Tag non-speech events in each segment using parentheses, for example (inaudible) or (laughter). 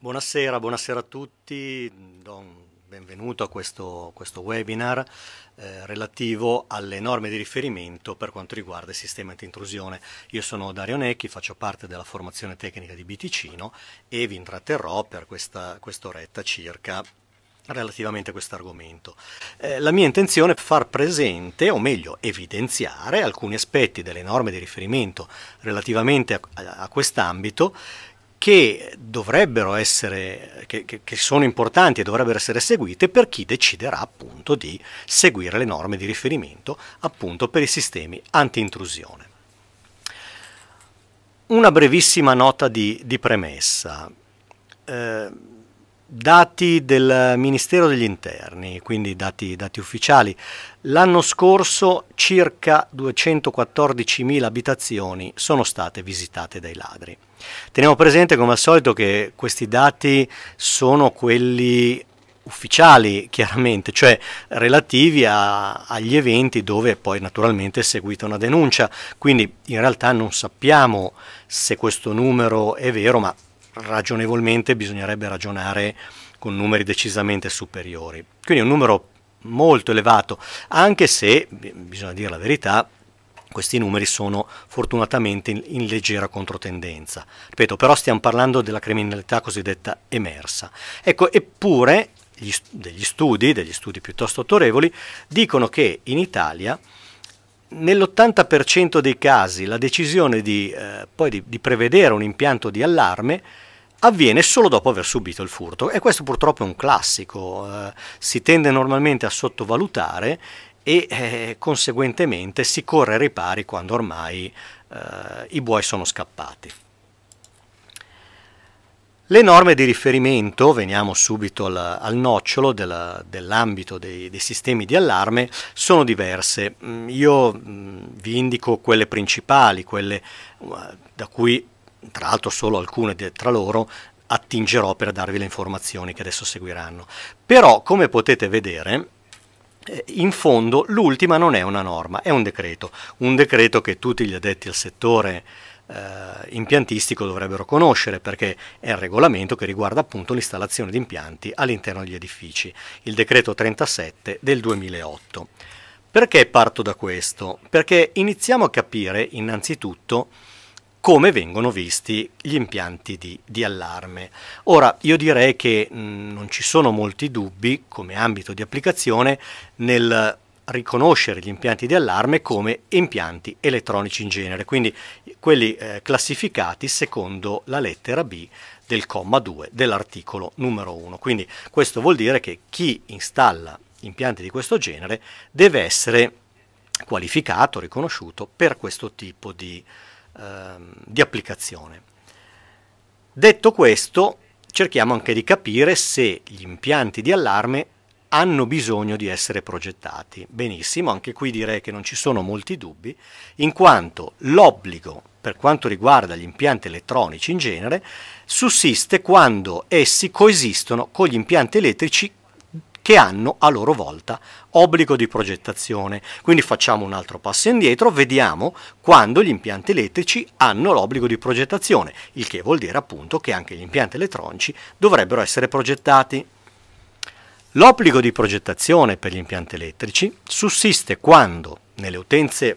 Buonasera, buonasera, a tutti, do un benvenuto a questo, questo webinar eh, relativo alle norme di riferimento per quanto riguarda il sistema anti-intrusione. Io sono Dario Necchi, faccio parte della formazione tecnica di Biticino e vi intratterrò per questa quest oretta circa relativamente a questo argomento. Eh, la mia intenzione è far presente, o meglio evidenziare, alcuni aspetti delle norme di riferimento relativamente a, a, a quest'ambito che dovrebbero essere, che, che, sono importanti e dovrebbero essere seguite per chi deciderà appunto di seguire le norme di riferimento appunto per i sistemi anti-intrusione. Una brevissima nota di, di premessa. Eh, dati del Ministero degli Interni, quindi dati, dati ufficiali, l'anno scorso circa 214.000 abitazioni sono state visitate dai ladri. Teniamo presente come al solito che questi dati sono quelli ufficiali (laughs) chiaramente, cioè relativi a, agli eventi dove poi naturalmente è seguita una denuncia, quindi in realtà non sappiamo se questo numero è vero, ma ragionevolmente bisognerebbe ragionare con numeri decisamente superiori. Quindi è un numero molto elevato, anche se, bisogna dire la verità, questi numeri sono fortunatamente in, in, leggera controtendenza. Ripeto, però stiamo parlando della criminalità cosiddetta emersa. Ecco, eppure gli, degli studi, degli studi piuttosto autorevoli, dicono che in Italia nell'80% dei casi la decisione di, eh, di, di prevedere un impianto di allarme avviene solo dopo aver subito il furto e questo purtroppo è un classico, eh, si tende normalmente a sottovalutare e eh, conseguentemente si corre ai ripari quando ormai eh, i buoi sono scappati. Le norme di riferimento, veniamo subito al, al nocciolo dell'ambito dei, dei, sistemi di allarme, sono diverse. Mm, io mm, vi indico quelle principali, quelle uh, da cui tra l'altro solo alcune tra loro attingerò per darvi le informazioni che adesso seguiranno. Però, come potete vedere, eh, in fondo l'ultima non è una norma, è un decreto, un decreto che tutti gli addetti al settore eh, impiantistico dovrebbero conoscere perché è il regolamento che riguarda appunto l'installazione di impianti all'interno degli edifici, il decreto 37 del 2008. Perché parto da questo? Perché iniziamo a capire innanzitutto come vengono visti gli impianti di, di allarme. Ora, io direi che mh, mm, non ci sono molti dubbi come ambito di applicazione nel riconoscere gli impianti di allarme come impianti elettronici in genere, quindi quelli eh, classificati secondo la lettera B del comma 2 dell'articolo numero 1. Quindi questo vuol dire che chi installa impianti di questo genere deve essere qualificato, riconosciuto per questo tipo di, Ehm, di applicazione. Detto questo, cerchiamo anche di capire se gli impianti di allarme hanno bisogno di essere progettati. Benissimo, anche qui direi che non ci sono molti dubbi, in quanto l'obbligo per quanto riguarda gli impianti elettronici in genere sussiste quando essi coesistono con gli impianti elettrici che hanno a loro volta obbligo di progettazione. Quindi facciamo un altro passo indietro, vediamo quando gli impianti elettrici hanno l'obbligo di progettazione, il che vuol dire appunto che anche gli impianti elettronici dovrebbero essere progettati. L'obbligo di progettazione per gli impianti elettrici sussiste quando nelle utenze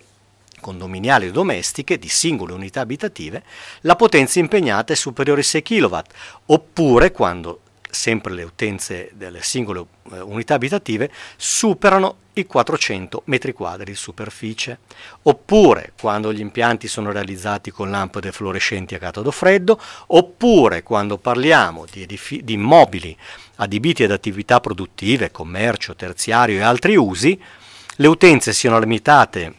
condominiali o domestiche di singole unità abitative la potenza impegnata è superiore ai 6 kW, oppure quando sempre le utenze delle singole eh, unità abitative, superano i 400 metri quadri di superficie. Oppure quando gli impianti sono realizzati con lampade fluorescenti a catodo freddo, oppure quando parliamo di, di immobili adibiti ad attività produttive, commercio, terziario e altri usi, le utenze siano limitate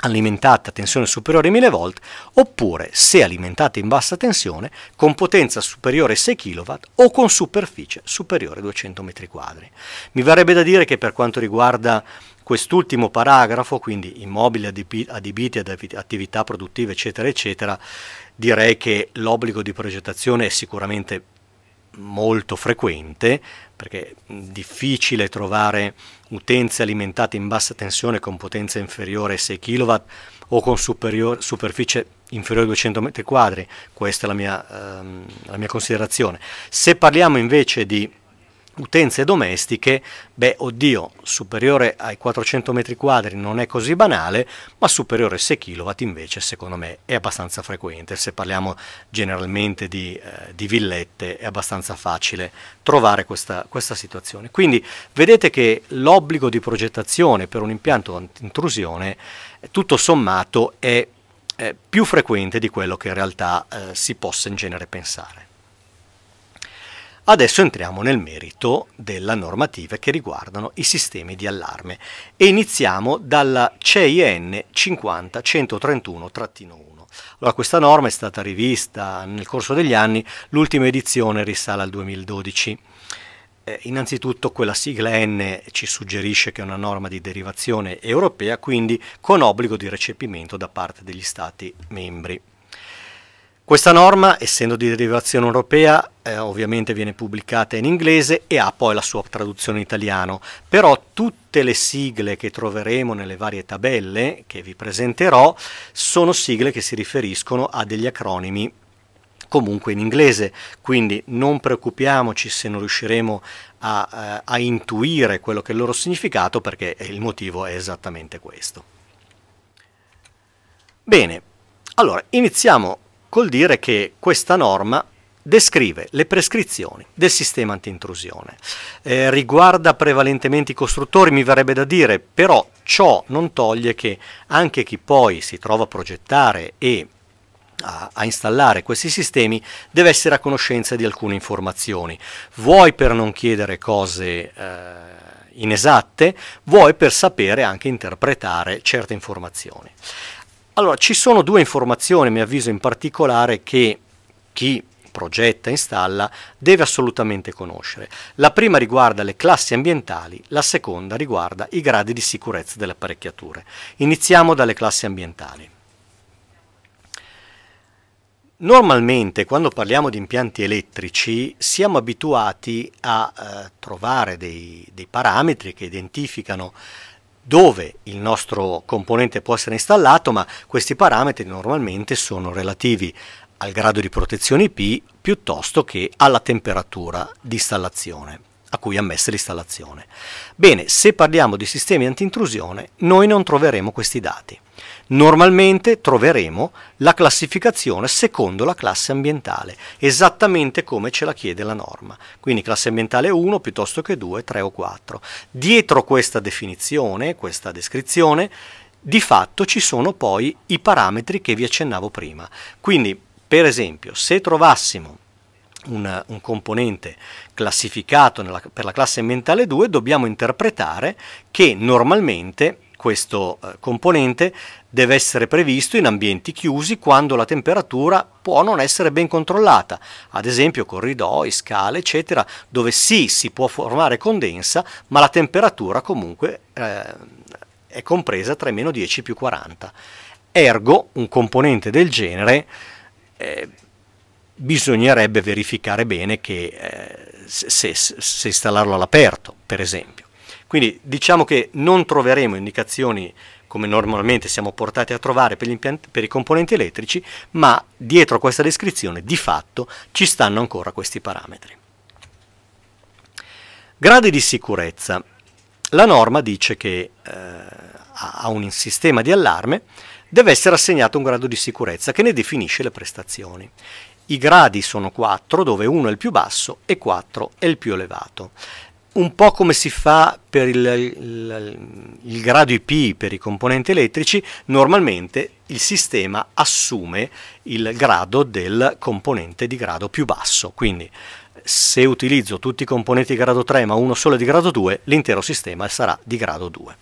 alimentata a tensione superiore a 1000 volt oppure se alimentata in bassa tensione con potenza superiore a 6 kW o con superficie superiore a 200 m2. Mi verrebbe da dire che per quanto riguarda quest'ultimo paragrafo, quindi immobili adibiti ad attività produttive eccetera eccetera, direi che l'obbligo di progettazione è sicuramente molto frequente, perché è difficile trovare utenze alimentate in bassa tensione con potenza inferiore ai 6 kW o con superficie inferiore a 200 m2, questa è la mia, ehm, la mia considerazione. Se parliamo invece di utenze domestiche, beh, oddio, superiore ai 400 metri quadri non è così banale, ma superiore ai 6 kW invece secondo me è abbastanza frequente. Se parliamo generalmente di, eh, di villette è abbastanza facile trovare questa, questa situazione. Quindi vedete che l'obbligo di progettazione per un impianto antintrusione eh, tutto sommato è eh, più frequente di quello che in realtà eh, si possa in genere pensare. Adesso entriamo nel merito della normativa che riguardano i sistemi di allarme e iniziamo dalla CIN 50131-1. Allora, questa norma è stata rivista nel corso degli anni, l'ultima edizione risale al 2012. Eh, innanzitutto quella sigla N ci suggerisce che è una norma di derivazione europea, quindi con obbligo di recepimento da parte degli Stati membri. Questa norma, essendo di derivazione europea, eh, ovviamente viene pubblicata in inglese e ha poi la sua traduzione in italiano, però tutte le sigle che troveremo nelle varie tabelle che vi presenterò sono sigle che si riferiscono a degli acronimi comunque in inglese, quindi non preoccupiamoci se non riusciremo a, eh, a intuire quello che è il loro significato perché il motivo è esattamente questo. Bene, allora iniziamo col dire che questa norma descrive le prescrizioni del sistema antintrusione. Eh, riguarda prevalentemente i costruttori, mi verrebbe da dire, però ciò non toglie che anche chi poi si trova a progettare e a, a, installare questi sistemi deve essere a conoscenza di alcune informazioni, vuoi per non chiedere cose eh, inesatte, vuoi per sapere anche interpretare certe informazioni. Allora, ci sono due informazioni, mi avviso in particolare, che chi progetta, installa, deve assolutamente conoscere. La prima riguarda le classi ambientali, la seconda riguarda i gradi di sicurezza delle apparecchiature. Iniziamo dalle classi ambientali. Normalmente quando parliamo di impianti elettrici siamo abituati a eh, trovare dei, dei, parametri che identificano dove il nostro componente può essere installato, ma questi parametri normalmente sono relativi al grado di protezione IP piuttosto che alla temperatura di installazione a cui è ammessa l'installazione. Bene, se parliamo di sistemi antintrusione, noi non troveremo questi dati. Normalmente troveremo la classificazione secondo la classe ambientale, esattamente come ce la chiede la norma. Quindi classe ambientale 1 piuttosto che 2, 3 o 4. Dietro questa definizione, questa descrizione, di fatto ci sono poi i parametri che vi accennavo prima. Quindi, per esempio, se trovassimo un, un, componente classificato nella, per la classe ambientale 2, dobbiamo interpretare che normalmente questo eh, componente deve essere previsto in ambienti chiusi quando la temperatura può non essere ben controllata, ad esempio corridoi, scale, eccetera, dove sì si può formare condensa, ma la temperatura comunque eh, è compresa tra meno 10 più 40. Ergo, un componente del genere eh, bisognerebbe verificare bene che, eh, se, se installarlo all'aperto, per esempio. Quindi diciamo che non troveremo indicazioni come normalmente siamo portati a trovare per, per, i componenti elettrici, ma dietro a questa descrizione di fatto ci stanno ancora questi parametri. Gradi di sicurezza. La norma dice che eh, a un sistema di allarme deve essere assegnato un grado di sicurezza che ne definisce le prestazioni. I gradi sono 4, dove 1 è il più basso e 4 è il più elevato un po' come si fa per il, il, il, grado IP per i componenti elettrici, normalmente il sistema assume il grado del componente di grado più basso. Quindi se utilizzo tutti i componenti di grado 3 ma uno solo di grado 2, l'intero sistema sarà di grado 2.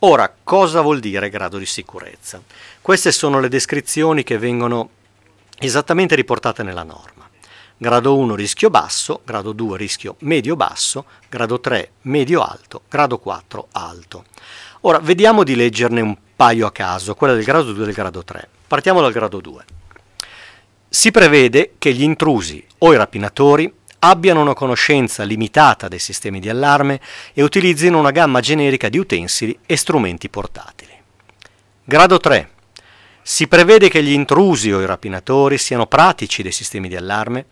Ora, cosa vuol dire grado di sicurezza? Queste sono le descrizioni che vengono esattamente riportate nella norma grado 1 rischio basso, grado 2 rischio medio basso, grado 3 medio alto, grado 4 alto. Ora vediamo di leggerne un paio a caso, quella del grado 2 e del grado 3. Partiamo dal grado 2. Si prevede che gli intrusi o i rapinatori abbiano una conoscenza limitata dei sistemi di allarme e utilizzino una gamma generica di utensili e strumenti portatili. Grado 3. Si prevede che gli intrusi o i rapinatori siano pratici dei sistemi di allarme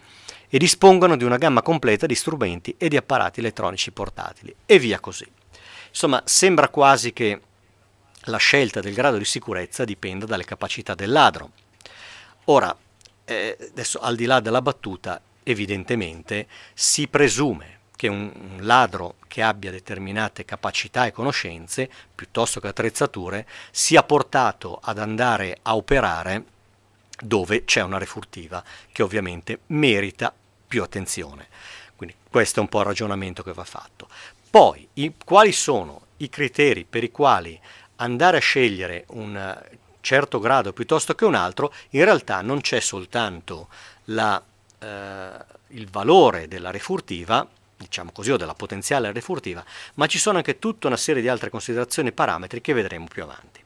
e dispongono di una gamma completa di strumenti e di apparati elettronici portatili e via così. Insomma, sembra quasi che la scelta del grado di sicurezza dipenda dalle capacità del ladro. Ora, eh, adesso al di là della battuta, evidentemente si presume che un, ladro che abbia determinate capacità e conoscenze, piuttosto che attrezzature, sia portato ad andare a operare dove c'è una refurtiva che ovviamente merita più attenzione. Quindi questo è un po' il ragionamento che va fatto. Poi, i, quali sono i criteri per i quali andare a scegliere un eh, certo grado piuttosto che un altro, in realtà non c'è soltanto la, eh, il valore della refurtiva, diciamo così, o della potenziale refurtiva, ma ci sono anche tutta una serie di altre considerazioni e parametri che vedremo più avanti.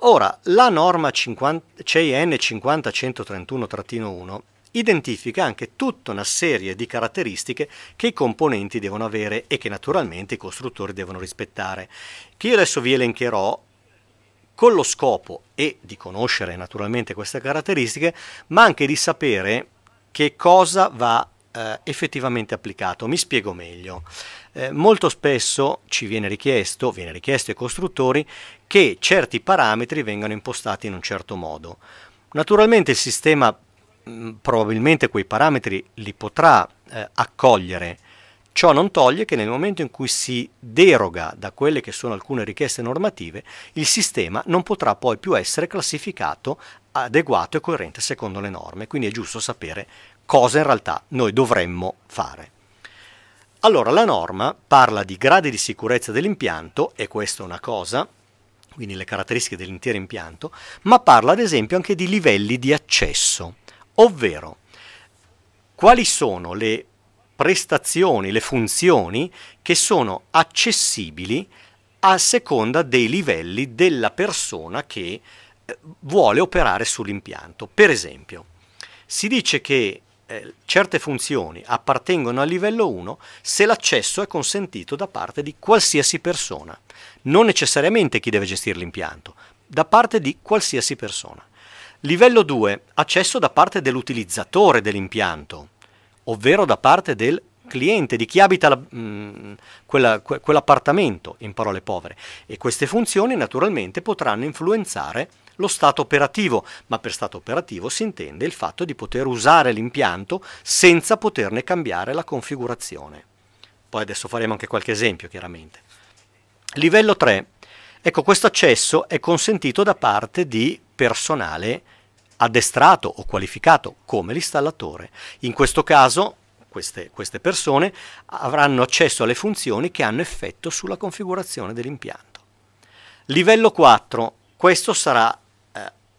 Ora, la norma 50, CIN 50131-1 identifica anche tutta una serie di caratteristiche che i componenti devono avere e che naturalmente i costruttori devono rispettare, che io adesso vi elencherò con lo scopo e di conoscere naturalmente queste caratteristiche, ma anche di sapere che cosa va eh, effettivamente applicato. Mi spiego meglio eh, molto spesso ci viene richiesto, viene richiesto ai costruttori, che certi parametri vengano impostati in un certo modo. Naturalmente il sistema mh, mm, probabilmente quei parametri li potrà eh, accogliere, Ciò non toglie che nel momento in cui si deroga da quelle che sono alcune richieste normative, il sistema non potrà poi più essere classificato adeguato e coerente secondo le norme, quindi è giusto sapere cosa in realtà noi dovremmo fare. Allora, la norma parla di gradi di sicurezza dell'impianto, e questa è una cosa, quindi le caratteristiche dell'intero impianto, ma parla ad esempio anche di livelli di accesso, ovvero quali sono le prestazioni, le funzioni che sono accessibili a seconda dei livelli della persona che eh, vuole operare sull'impianto. Per esempio, si dice che eh, certe funzioni appartengono al livello 1 se l'accesso è consentito da parte di qualsiasi persona, non necessariamente chi deve gestire l'impianto, da parte di qualsiasi persona. Livello 2, accesso da parte dell'utilizzatore dell'impianto, ovvero da parte del cliente, di chi abita la, mh, mm, quella, que, quell'appartamento, in parole povere, e queste funzioni naturalmente potranno influenzare lo stato operativo, ma per stato operativo si intende il fatto di poter usare l'impianto senza poterne cambiare la configurazione. Poi adesso faremo anche qualche esempio, chiaramente. Livello 3. Ecco, questo accesso è consentito da parte di personale addestrato o qualificato come l'installatore. In questo caso queste, queste, persone avranno accesso alle funzioni che hanno effetto sulla configurazione dell'impianto. Livello 4, questo sarà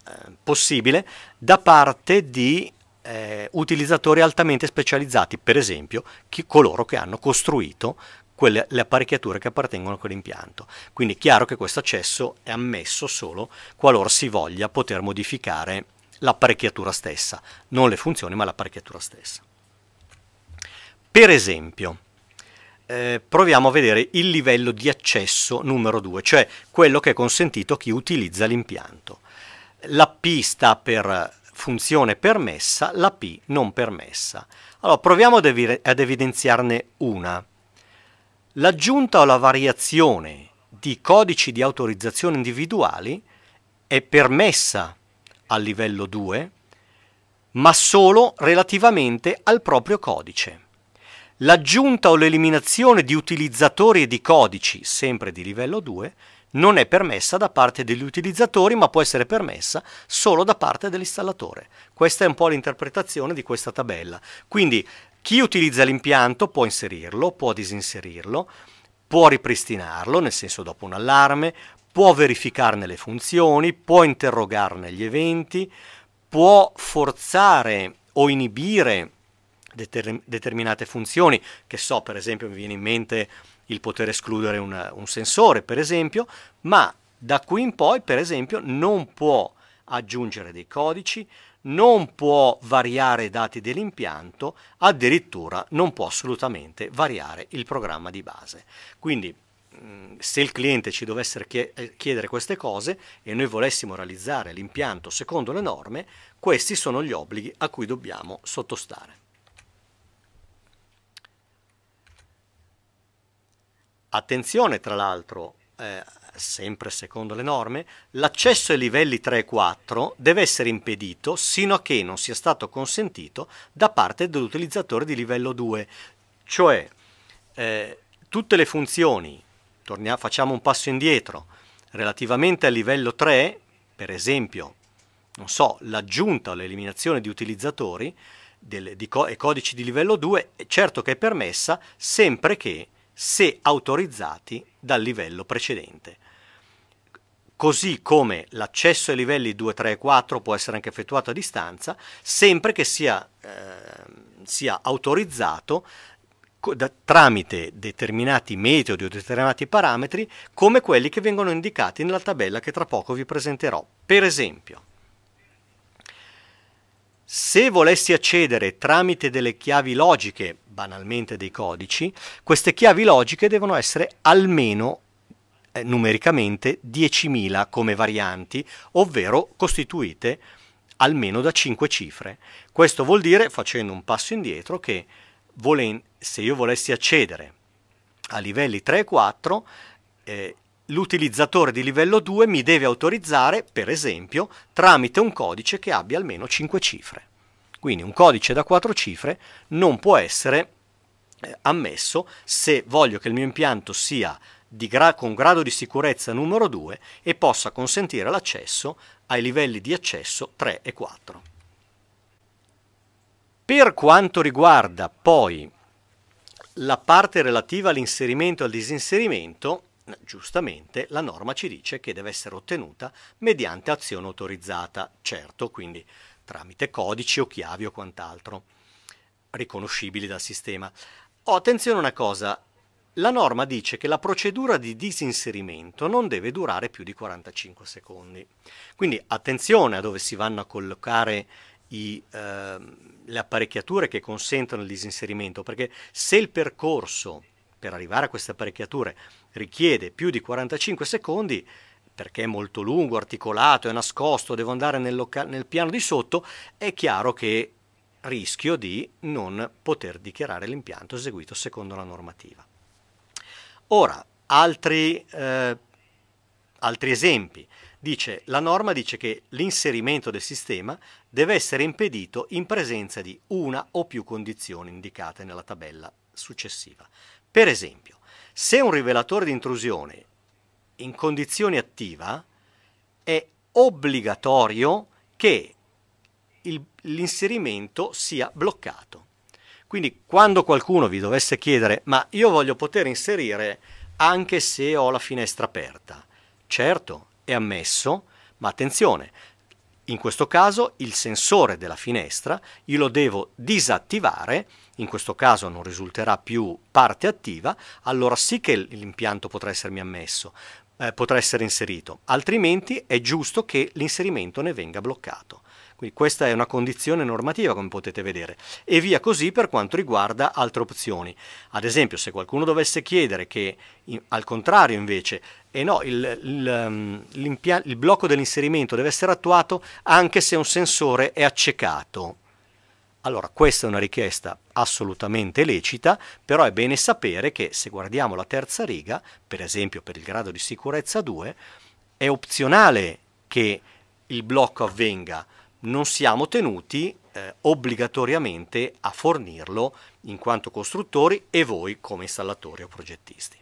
eh, possibile da parte di eh, utilizzatori altamente specializzati, per esempio chi, coloro che hanno costruito quelle, le apparecchiature che appartengono a quell'impianto. Quindi è chiaro che questo accesso è ammesso solo qualora si voglia poter modificare l'apparecchiatura stessa, non le funzioni ma l'apparecchiatura stessa. Per esempio, eh, proviamo a vedere il livello di accesso numero 2, cioè quello che è consentito a chi utilizza l'impianto la P sta per funzione permessa, la P non permessa. Allora proviamo ad, ev ad evidenziarne una. L'aggiunta o la variazione di codici di autorizzazione individuali è permessa a livello 2, ma solo relativamente al proprio codice. L'aggiunta o l'eliminazione di utilizzatori e di codici, sempre di livello 2, non è permessa da parte degli utilizzatori ma può essere permessa solo da parte dell'installatore. Questa è un po' l'interpretazione di questa tabella. Quindi chi utilizza l'impianto può inserirlo, può disinserirlo, può ripristinarlo, nel senso dopo un allarme, può verificarne le funzioni, può interrogarne gli eventi, può forzare o inibire determinate funzioni, che so per esempio mi viene in mente il poter escludere un, un sensore, per esempio, ma da qui in poi, per esempio, non può aggiungere dei codici, non può variare i dati dell'impianto, addirittura non può assolutamente variare il programma di base. Quindi se il cliente ci dovesse eh, chiedere queste cose e noi volessimo realizzare l'impianto secondo le norme, questi sono gli obblighi a cui dobbiamo sottostare. Attenzione, tra l'altro, eh, sempre secondo le norme, l'accesso ai livelli 3 e 4 deve essere impedito sino a che non sia stato consentito da parte dell'utilizzatore di livello 2, cioè eh, tutte le funzioni, torniamo, facciamo un passo indietro, relativamente al livello 3, per esempio, non so, l'aggiunta o l'eliminazione di utilizzatori del, di co- e codici di livello 2, certo che è permessa sempre che se autorizzati dal livello precedente. Così come l'accesso ai livelli 2, 3 e 4 può essere anche effettuato a distanza, sempre che sia, eh, sia autorizzato da, tramite determinati metodi o determinati parametri come quelli che vengono indicati nella tabella che tra poco vi presenterò. Per esempio, se volessi accedere tramite delle chiavi logiche banalmente dei codici, queste chiavi logiche devono essere almeno eh, numericamente 10.000 come varianti, ovvero costituite almeno da 5 cifre. Questo vuol dire, facendo un passo indietro, che se io volessi accedere a livelli 3 e 4, eh, l'utilizzatore di livello 2 mi deve autorizzare, per esempio, tramite un codice che abbia almeno 5 cifre. Quindi un codice da quattro cifre non può essere eh, ammesso se voglio che il mio impianto sia gra con grado di sicurezza numero 2 e possa consentire l'accesso ai livelli di accesso 3 e 4. Per quanto riguarda poi la parte relativa all'inserimento e al disinserimento, giustamente la norma ci dice che deve essere ottenuta mediante azione autorizzata, certo, quindi tramite codici o chiavi o quant'altro, riconoscibili dal sistema. Oh, attenzione a una cosa, la norma dice che la procedura di disinserimento non deve durare più di 45 secondi. Quindi attenzione a dove si vanno a collocare i, eh, le apparecchiature che consentono il disinserimento, perché se il percorso per arrivare a queste apparecchiature richiede più di 45 secondi, perché è molto lungo, articolato, è nascosto, devo andare nel, nel piano di sotto, è chiaro che rischio di non poter dichiarare l'impianto eseguito secondo la normativa. Ora, altri, eh, altri esempi. Dice, la norma dice che l'inserimento del sistema deve essere impedito in presenza di una o più condizioni indicate nella tabella successiva. Per esempio, se un rivelatore di intrusione in condizione attiva è obbligatorio che il, l'inserimento sia bloccato. Quindi quando qualcuno vi dovesse chiedere ma io voglio poter inserire anche se ho la finestra aperta, certo è ammesso, ma attenzione, in questo caso il sensore della finestra io lo devo disattivare, in questo caso non risulterà più parte attiva, allora sì che l'impianto potrà essermi ammesso, eh, potrà essere inserito, altrimenti è giusto che l'inserimento ne venga bloccato. Quindi questa è una condizione normativa, come potete vedere, e via così per quanto riguarda altre opzioni. Ad esempio, se qualcuno dovesse chiedere che, in, al contrario invece, eh no, il, il, ehm, il blocco dell'inserimento deve essere attuato anche se un sensore è accecato. Allora, questa è una richiesta assolutamente lecita, però è bene sapere che se guardiamo la terza riga, per esempio per il grado di sicurezza 2, è opzionale che il blocco avvenga, non siamo tenuti eh, obbligatoriamente a fornirlo in quanto costruttori e voi come installatori o progettisti.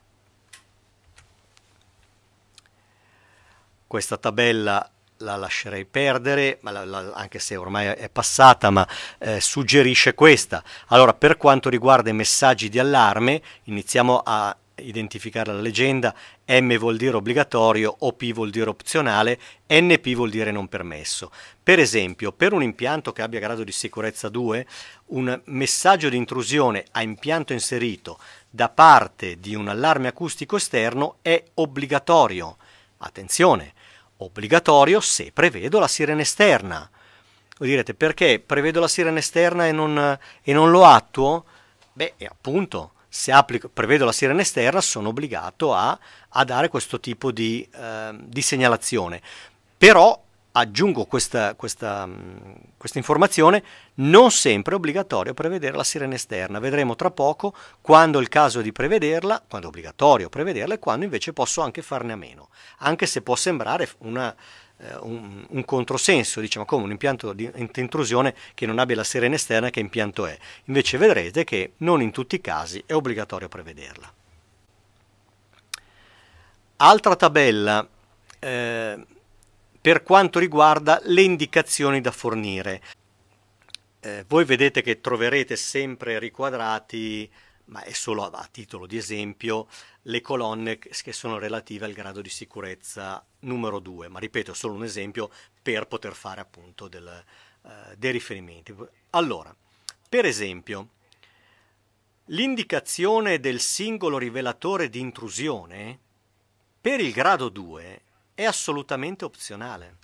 Questa tabella la lascerei perdere, la, la, anche se ormai è passata, ma eh, suggerisce questa. Allora, per quanto riguarda i messaggi di allarme, iniziamo a identificare la leggenda, M vuol dire obbligatorio, OP vuol dire opzionale, NP vuol dire non permesso. Per esempio, per un impianto che abbia grado di sicurezza 2, un messaggio di intrusione a impianto inserito da parte di un allarme acustico esterno è obbligatorio. Attenzione! obbligatorio se prevedo la sirena esterna. Voi direte perché prevedo la sirena esterna e non, e non lo attuo? Beh, appunto, se applico, prevedo la sirena esterna sono obbligato a, a dare questo tipo di, eh, di segnalazione. Però aggiungo questa, questa, mm, questa, informazione, non sempre è obbligatorio prevedere la sirena esterna. Vedremo tra poco quando è il caso di prevederla, quando è obbligatorio prevederla e quando invece posso anche farne a meno, anche se può sembrare una, eh, un, un, controsenso, diciamo come un impianto di intrusione che non abbia la sirena esterna, che impianto è? Invece vedrete che non in tutti i casi è obbligatorio prevederla. Altra tabella. Eh, per quanto riguarda le indicazioni da fornire. Eh, voi vedete che troverete sempre riquadrati, ma è solo a, titolo di esempio, le colonne che sono relative al grado di sicurezza numero 2, ma ripeto, è solo un esempio per poter fare appunto del, eh, dei riferimenti. Allora, per esempio, l'indicazione del singolo rivelatore di intrusione per il grado 2 è assolutamente opzionale.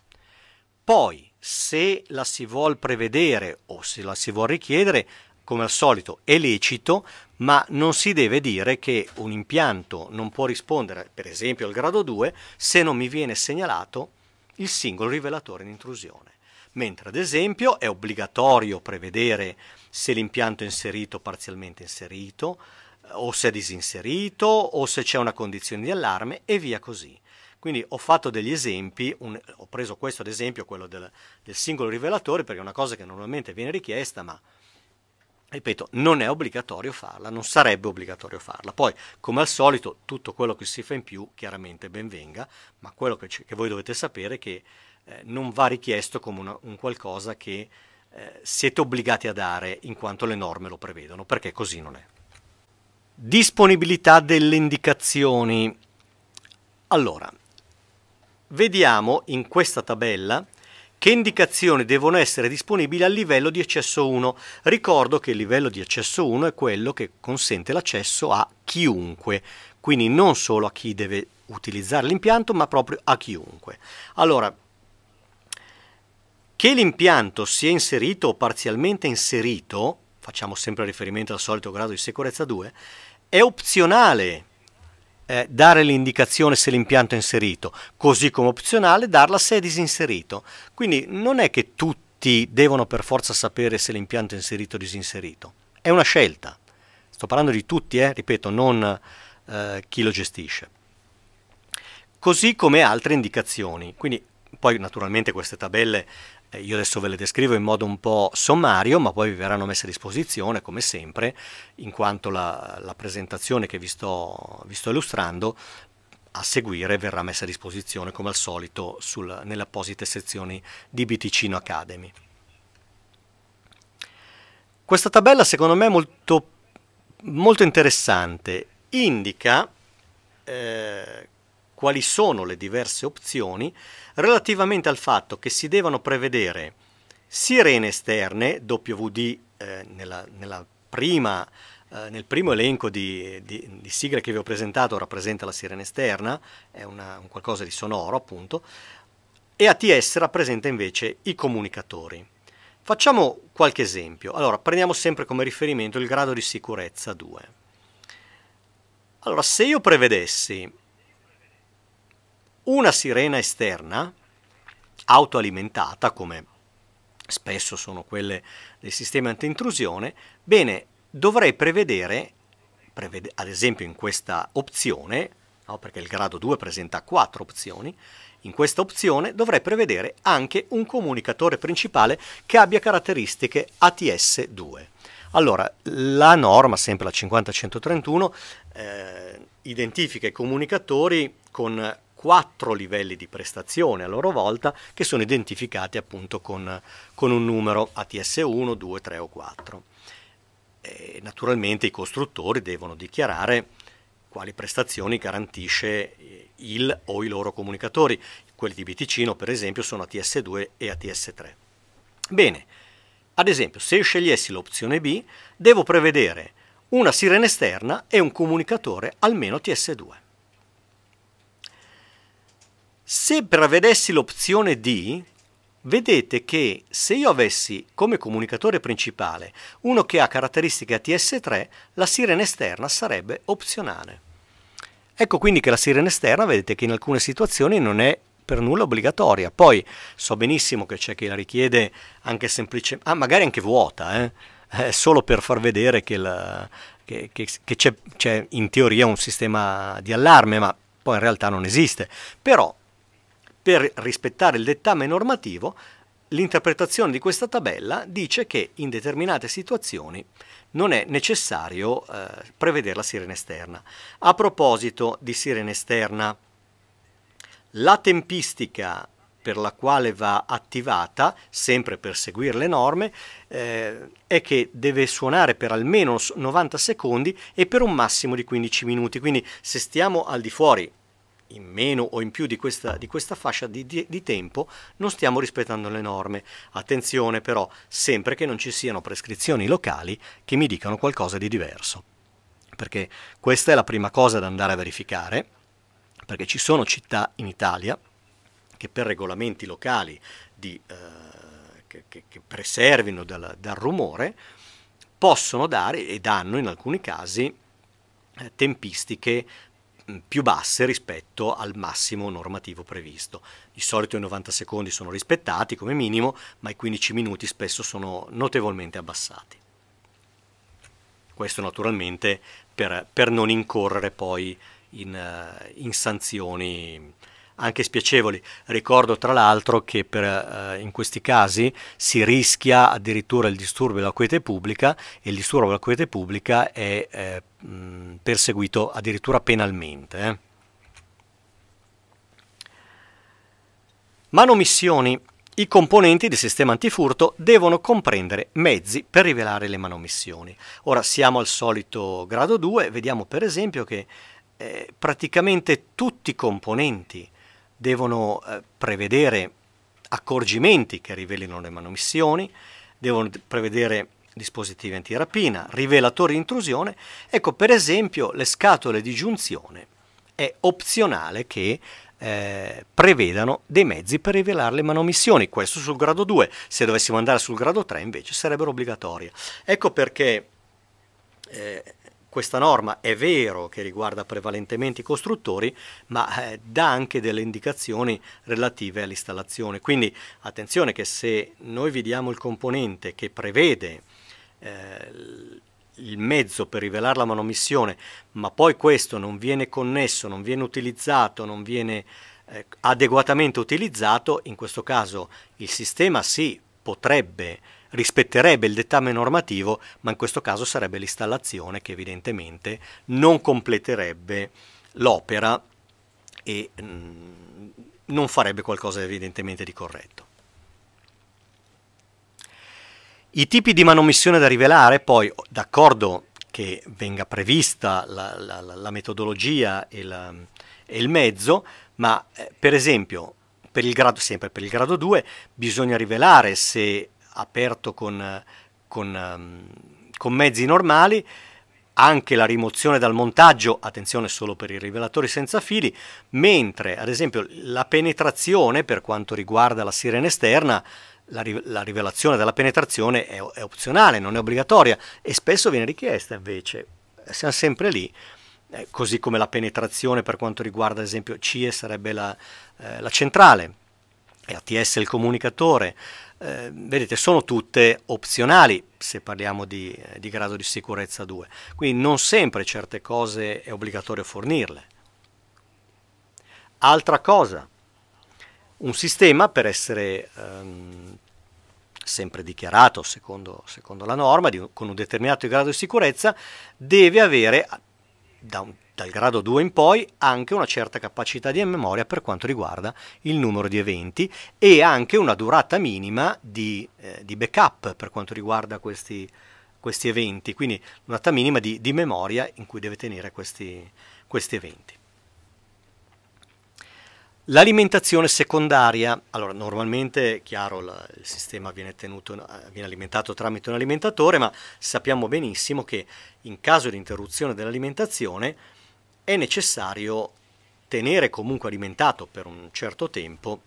Poi, se la si vuol prevedere o se la si vuol richiedere, come al solito è lecito, ma non si deve dire che un impianto non può rispondere, per esempio, al grado 2 se non mi viene segnalato il singolo rivelatore in intrusione. Mentre, ad esempio, è obbligatorio prevedere se l'impianto è inserito o parzialmente inserito, o se è disinserito, o se c'è una condizione di allarme e via così. Quindi ho fatto degli esempi, un, ho preso questo ad esempio, quello del, del singolo rivelatore, perché è una cosa che normalmente viene richiesta, ma ripeto, non è obbligatorio farla, non sarebbe obbligatorio farla. Poi, come al solito, tutto quello che si fa in più chiaramente ben venga, ma quello che, che voi dovete sapere è che eh, non va richiesto come una, un qualcosa che eh, siete obbligati a dare in quanto le norme lo prevedono, perché così non è. Disponibilità delle indicazioni. Allora, Vediamo in questa tabella che indicazioni devono essere disponibili al livello di accesso 1. Ricordo che il livello di accesso 1 è quello che consente l'accesso a chiunque, quindi non solo a chi deve utilizzare l'impianto, ma proprio a chiunque. Allora, che l'impianto sia inserito o parzialmente inserito, facciamo sempre riferimento al solito grado di sicurezza 2, è opzionale eh, dare l'indicazione se l'impianto è inserito, così come opzionale darla se è disinserito. Quindi non è che tutti devono per forza sapere se l'impianto è inserito o disinserito, è una scelta. Sto parlando di tutti, eh, ripeto, non eh, chi lo gestisce. Così come altre indicazioni. Quindi poi naturalmente queste tabelle eh, io adesso ve le descrivo in modo un po' sommario, ma poi vi verranno messe a disposizione, come sempre, in quanto la, la presentazione che vi sto, vi sto, illustrando a seguire verrà messa a disposizione, come al solito, sul, nelle apposite sezioni di Biticino Academy. Questa tabella, secondo me, è molto, molto interessante. Indica... Eh, quali sono le diverse opzioni relativamente al fatto che si devono prevedere sirene esterne, WD eh, nella, nella prima, eh, nel primo elenco di, di, di, sigle che vi ho presentato rappresenta la sirena esterna, è una, un qualcosa di sonoro appunto, e ATS rappresenta invece i comunicatori. Facciamo qualche esempio. Allora, prendiamo sempre come riferimento il grado di sicurezza 2. Allora, se io prevedessi una sirena esterna autoalimentata come spesso sono quelle dei sistemi antintrusione, bene, dovrei prevedere, prevede, ad esempio in questa opzione, no, perché il grado 2 presenta quattro opzioni, in questa opzione dovrei prevedere anche un comunicatore principale che abbia caratteristiche ATS2. Allora, la norma, sempre la 50131, eh, identifica i comunicatori con quattro livelli di prestazione a loro volta che sono identificati appunto con, con un numero ATS1, 2, 3 o 4. E naturalmente i costruttori devono dichiarare quali prestazioni garantisce eh, il o i loro comunicatori. Quelli di Biticino per esempio sono ATS2 e ATS3. Bene, ad esempio se io scegliessi l'opzione B devo prevedere una sirena esterna e un comunicatore almeno TS2. Se prevedessi l'opzione D, vedete che se io avessi come comunicatore principale uno che ha caratteristiche ATS3, la sirena esterna sarebbe opzionale. Ecco quindi che la sirena esterna, vedete che in alcune situazioni non è per nulla obbligatoria. Poi so benissimo che c'è chi la richiede anche semplicemente, ah, magari anche vuota, eh? Eh, solo per far vedere che, la, che, che, che c'è in teoria un sistema di allarme, ma poi in realtà non esiste. Però per rispettare il dettame normativo, l'interpretazione di questa tabella dice che in determinate situazioni non è necessario eh, prevedere la sirena esterna. A proposito di sirena esterna, la tempistica per la quale va attivata, sempre per seguire le norme, eh, è che deve suonare per almeno 90 secondi e per un massimo di 15 minuti. Quindi se stiamo al di fuori in meno o in più di questa, di questa fascia di, di, di, tempo non stiamo rispettando le norme. Attenzione però, sempre che non ci siano prescrizioni locali che mi dicano qualcosa di diverso. Perché questa è la prima cosa da andare a verificare, perché ci sono città in Italia che per regolamenti locali di, eh, che, che, che, preservino dal, dal rumore possono dare e danno in alcuni casi eh, tempistiche Mm, più basse rispetto al massimo normativo previsto. Di solito i 90 secondi sono rispettati come minimo, ma i 15 minuti spesso sono notevolmente abbassati. Questo naturalmente per, per non incorrere poi in, eh, in sanzioni anche spiacevoli. Ricordo tra l'altro che per, eh, in questi casi si rischia addirittura il disturbo della quiete pubblica e il disturbo della quiete pubblica è eh, perseguito addirittura penalmente. Eh. Manomissioni. I componenti del sistema antifurto devono comprendere mezzi per rivelare le manomissioni. Ora siamo al solito grado 2, vediamo per esempio che eh, praticamente tutti i componenti devono eh, prevedere accorgimenti che rivelino le manomissioni, devono prevedere dispositivi antirapina, rivelatori di intrusione. Ecco, per esempio, le scatole di giunzione è opzionale che eh, prevedano dei mezzi per rivelare le manomissioni, questo sul grado 2, se dovessimo andare sul grado 3 invece sarebbero obbligatorie. Ecco perché eh, questa norma è vero che riguarda prevalentemente i costruttori, ma eh, dà anche delle indicazioni relative all'installazione. Quindi attenzione che se noi vi diamo il componente che prevede eh, il mezzo per rivelare la manomissione, ma poi questo non viene connesso, non viene utilizzato, non viene eh, adeguatamente utilizzato, in questo caso il sistema si potrebbe rispetterebbe il dettame normativo, ma in questo caso sarebbe l'installazione che evidentemente non completerebbe l'opera e mh, mm, non farebbe qualcosa evidentemente di corretto. I tipi di manomissione da rivelare, poi d'accordo che venga prevista la, la, la metodologia e, la, e, il mezzo, ma eh, per esempio per il grado, sempre per il grado 2 bisogna rivelare se aperto con, con, ehm, con mezzi normali, anche la rimozione dal montaggio, attenzione solo per i rivelatori senza fili, mentre ad esempio la penetrazione per quanto riguarda la sirena esterna, la, la rivelazione della penetrazione è, è, opzionale, non è obbligatoria e spesso viene richiesta invece, siamo sempre lì, eh, così come la penetrazione per quanto riguarda ad esempio CIE sarebbe la, eh, la centrale, ATS il comunicatore, eh, vedete, sono tutte opzionali se parliamo di, eh, di grado di sicurezza 2, quindi non sempre certe cose è obbligatorio fornirle. Altra cosa, un sistema per essere ehm, sempre dichiarato secondo, secondo la norma di, con un determinato grado di sicurezza deve avere da un dal grado 2 in poi anche una certa capacità di memoria per quanto riguarda il numero di eventi e anche una durata minima di, eh, di backup per quanto riguarda questi, questi eventi, quindi una durata minima di, di, memoria in cui deve tenere questi, questi eventi. L'alimentazione secondaria, allora normalmente è chiaro la, il sistema viene, tenuto, viene, alimentato tramite un alimentatore, ma sappiamo benissimo che in caso di interruzione dell'alimentazione è necessario tenere comunque alimentato per un certo tempo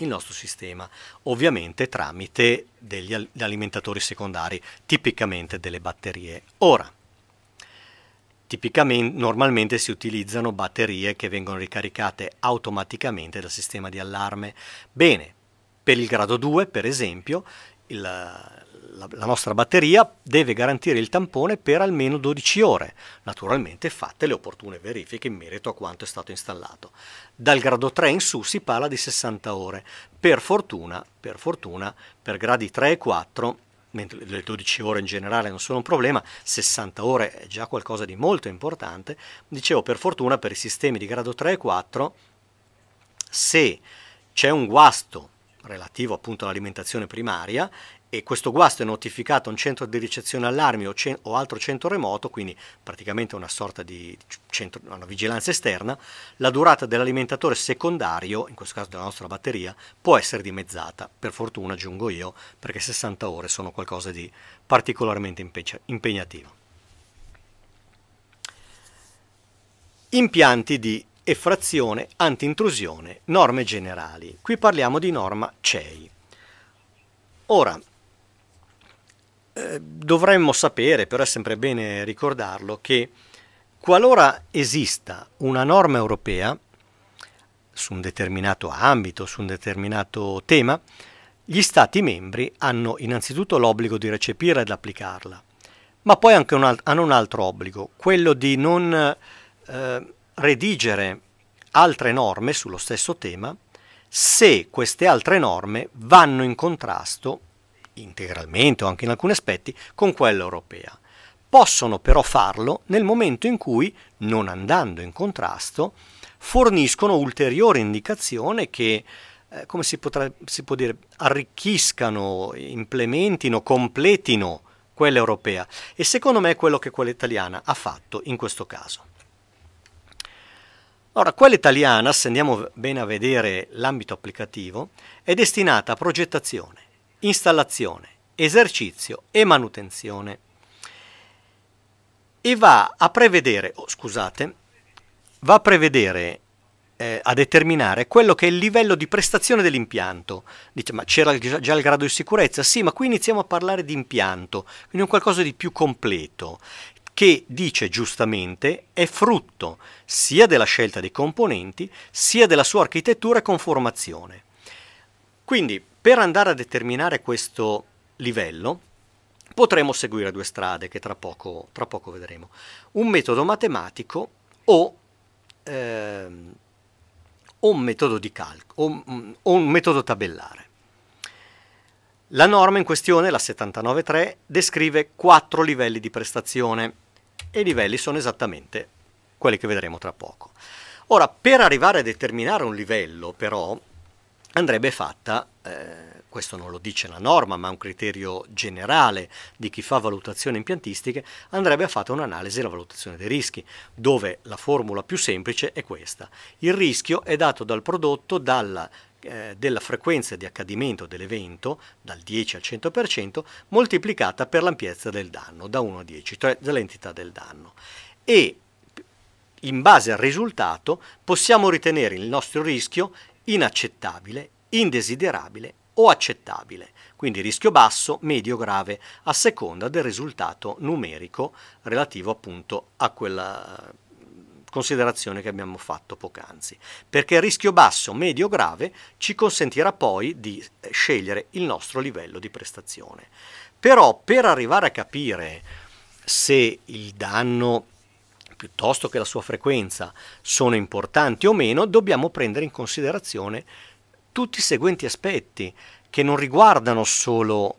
il nostro sistema, ovviamente tramite degli alimentatori secondari, tipicamente delle batterie. Ora, tipicamente, normalmente si utilizzano batterie che vengono ricaricate automaticamente dal sistema di allarme. Bene, per il grado 2, per esempio, il, la, la nostra batteria deve garantire il tampone per almeno 12 ore, naturalmente fatte le opportune verifiche in merito a quanto è stato installato. Dal grado 3 in su si parla di 60 ore, per fortuna, per, fortuna, per gradi 3 e 4 mentre le 12 ore in generale non sono un problema, 60 ore è già qualcosa di molto importante, dicevo per fortuna per i sistemi di grado 3 e 4, se c'è un guasto relativo appunto all'alimentazione primaria e questo guasto è notificato a un centro di ricezione allarmi o, ce o altro centro remoto, quindi praticamente una sorta di centro, una vigilanza esterna, la durata dell'alimentatore secondario, in questo caso della nostra batteria, può essere dimezzata. Per fortuna aggiungo io, perché 60 ore sono qualcosa di particolarmente impegnativo. Impianti di effrazione, antintrusione, norme generali. Qui parliamo di norma CEI. Ora, dovremmo sapere, però è sempre bene ricordarlo, che qualora esista una norma europea su un determinato ambito, su un determinato tema, gli Stati membri hanno innanzitutto l'obbligo di recepirla ed applicarla, ma poi anche un alt- hanno un altro obbligo, quello di non eh, redigere altre norme sullo stesso tema se queste altre norme vanno in contrasto integralmente o anche in alcuni aspetti con quella europea. Possono però farlo nel momento in cui, non andando in contrasto, forniscono ulteriore indicazione che eh, come si, potrà, si può dire, arricchiscano, implementino, completino quella europea e secondo me è quello che quella italiana ha fatto in questo caso. Ora, quella italiana, se andiamo bene a vedere l'ambito applicativo, è destinata a progettazione, installazione, esercizio e manutenzione e va a prevedere, oh, scusate, va a prevedere eh, a determinare quello che è il livello di prestazione dell'impianto. Dice, ma c'era già il grado di sicurezza? Sì, ma qui iniziamo a parlare di impianto, quindi un qualcosa di più completo, che dice giustamente è frutto sia della scelta dei componenti, sia della sua architettura e conformazione. Quindi per andare a determinare questo livello potremo seguire due strade che tra poco, tra poco vedremo. Un metodo matematico o, ehm, o un metodo di calcolo mm, o un metodo tabellare. La norma in questione, la 79.3, descrive quattro livelli di prestazione e i livelli sono esattamente quelli che vedremo tra poco. Ora, per arrivare a determinare un livello, però, andrebbe fatta, eh, questo non lo dice la norma, ma è un criterio generale di chi fa valutazioni impiantistiche, andrebbe fatta un'analisi della valutazione dei rischi, dove la formula più semplice è questa. Il rischio è dato dal prodotto, dalla eh, della frequenza di accadimento dell'evento dal 10 al 100% moltiplicata per l'ampiezza del danno, da 1 a 10, cioè dell'entità del danno. E in base al risultato possiamo ritenere il nostro rischio inaccettabile, indesiderabile o accettabile, quindi rischio basso, medio, grave, a seconda del risultato numerico relativo appunto a quella eh, considerazione che abbiamo fatto poc'anzi, perché il rischio basso, medio, grave ci consentirà poi di eh, scegliere il nostro livello di prestazione. Però per arrivare a capire se il danno piuttosto che la sua frequenza sono importanti o meno, dobbiamo prendere in considerazione tutti i seguenti aspetti che non riguardano solo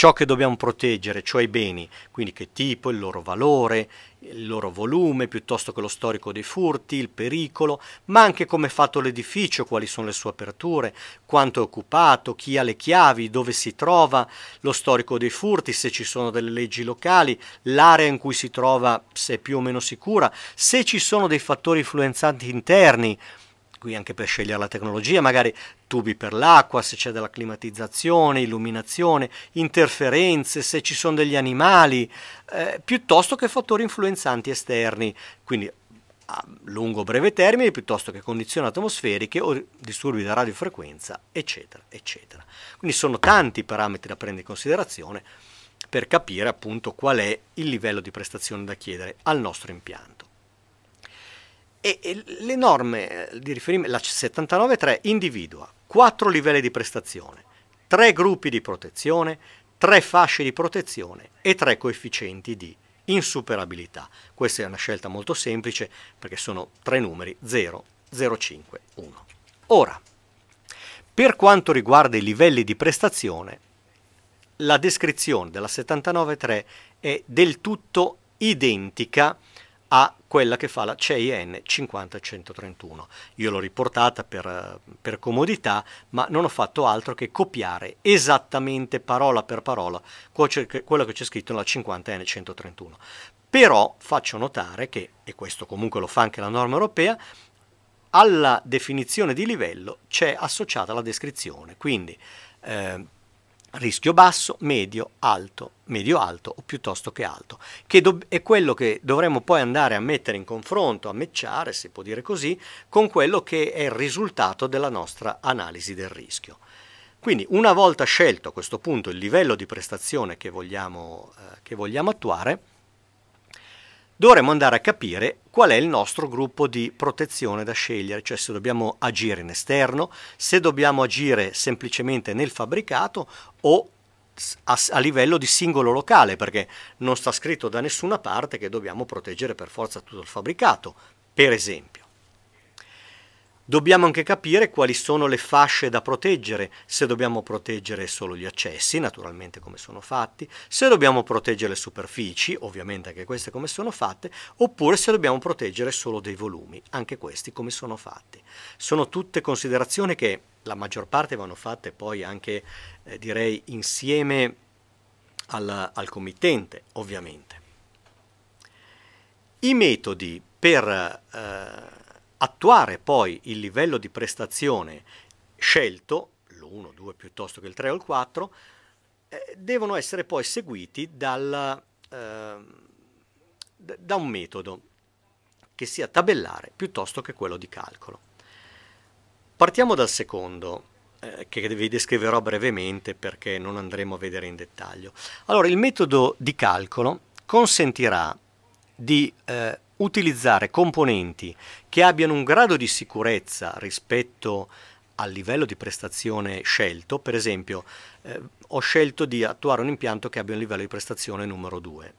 ciò che dobbiamo proteggere, cioè i beni, quindi che tipo, il loro valore, il loro volume, piuttosto che lo storico dei furti, il pericolo, ma anche come è fatto l'edificio, quali sono le sue aperture, quanto è occupato, chi ha le chiavi, dove si trova, lo storico dei furti, se ci sono delle leggi locali, l'area in cui si trova, se è più o meno sicura, se ci sono dei fattori influenzanti interni, qui anche per scegliere la tecnologia, magari tubi per l'acqua, se c'è della climatizzazione, illuminazione, interferenze, se ci sono degli animali, eh, piuttosto che fattori influenzanti esterni, quindi a lungo o breve termine, piuttosto che condizioni atmosferiche o disturbi da radiofrequenza, eccetera, eccetera. Quindi sono tanti i parametri da prendere in considerazione per capire appunto qual è il livello di prestazione da chiedere al nostro impianto. E, e le norme eh, di riferimento, la 79.3 individua quattro livelli di prestazione, tre gruppi di protezione, tre fasce di protezione e tre coefficienti di insuperabilità. Questa è una scelta molto semplice perché sono tre numeri 0, 0, 5, 1. Ora, per quanto riguarda i livelli di prestazione, la descrizione della 79.3 è del tutto identica a quella che fa la CIN 50131. Io l'ho riportata per, per comodità, ma non ho fatto altro che copiare esattamente parola per parola quello che c'è scritto nella 50N 131. Però faccio notare che, e questo comunque lo fa anche la norma europea, alla definizione di livello c'è associata la descrizione, quindi eh, rischio basso, medio, alto, medio alto o piuttosto che alto, che do- è quello che dovremmo poi andare a mettere in confronto, a matchare, si può dire così, con quello che è il risultato della nostra analisi del rischio. Quindi una volta scelto a questo punto il livello di prestazione che vogliamo, eh, che vogliamo attuare, dovremmo andare a capire qual è il nostro gruppo di protezione da scegliere, cioè se dobbiamo agire in esterno, se dobbiamo agire semplicemente nel fabbricato o a, a, livello di singolo locale, perché non sta scritto da nessuna parte che dobbiamo proteggere per forza tutto il fabbricato, per esempio. Dobbiamo anche capire quali sono le fasce da proteggere, se dobbiamo proteggere solo gli accessi, naturalmente come sono fatti, se dobbiamo proteggere le superfici, ovviamente anche queste come sono fatte, oppure se dobbiamo proteggere solo dei volumi, anche questi come sono fatti. Sono tutte considerazioni che la maggior parte vanno fatte poi anche, eh, direi, insieme al, al committente, ovviamente. I metodi per... Eh, attuare poi il livello di prestazione scelto, l'1, 2 piuttosto che il 3 o il 4, eh, devono essere poi seguiti dal, eh, da un metodo che sia tabellare piuttosto che quello di calcolo. Partiamo dal secondo, eh, che vi descriverò brevemente perché non andremo a vedere in dettaglio. Allora, il metodo di calcolo consentirà di eh, utilizzare componenti che abbiano un grado di sicurezza rispetto al livello di prestazione scelto, per esempio eh, ho scelto di attuare un impianto che abbia un livello di prestazione numero 2,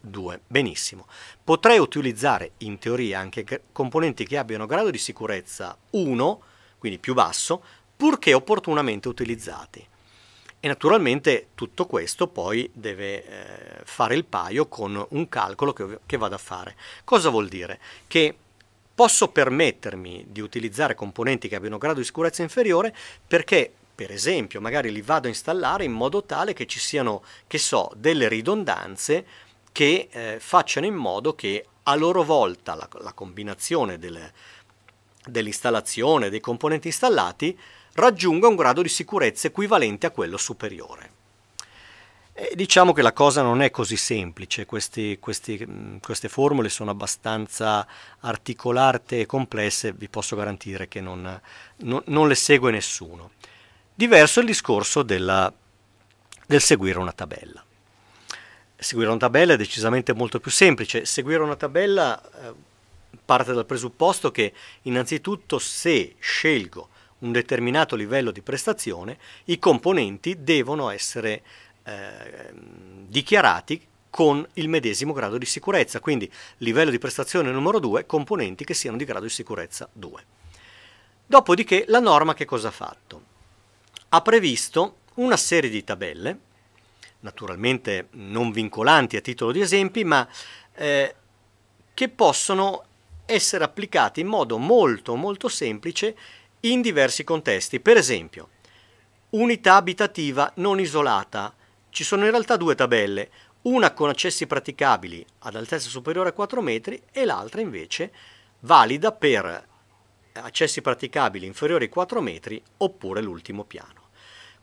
2, benissimo. Potrei utilizzare in teoria anche componenti che abbiano grado di sicurezza 1, quindi più basso, purché opportunamente utilizzati. E naturalmente tutto questo poi deve eh, fare il paio con un calcolo che, che vado a fare. Cosa vuol dire? Che posso permettermi di utilizzare componenti che abbiano grado di sicurezza inferiore perché per esempio magari li vado a installare in modo tale che ci siano, che so, delle ridondanze che eh, facciano in modo che a loro volta la, la combinazione delle, dell'installazione dei componenti installati raggiunga un grado di sicurezza equivalente a quello superiore. E diciamo che la cosa non è così semplice, questi, questi, mm, queste formule sono abbastanza articolate e complesse, vi posso garantire che non, non, non le segue nessuno. Diverso è il discorso della, del seguire una tabella. Seguire una tabella è decisamente molto più semplice, seguire una tabella eh, parte dal presupposto che innanzitutto se scelgo un determinato livello di prestazione, i componenti devono essere eh, dichiarati con il medesimo grado di sicurezza, quindi livello di prestazione numero 2, componenti che siano di grado di sicurezza 2. Dopodiché la norma che cosa ha fatto? Ha previsto una serie di tabelle, naturalmente non vincolanti a titolo di esempi, ma eh, che possono essere applicate in modo molto molto semplice in diversi contesti. Per esempio, unità abitativa non isolata. Ci sono in realtà due tabelle, una con accessi praticabili ad altezza superiore a 4 metri e l'altra invece valida per accessi praticabili inferiori ai 4 metri oppure l'ultimo piano.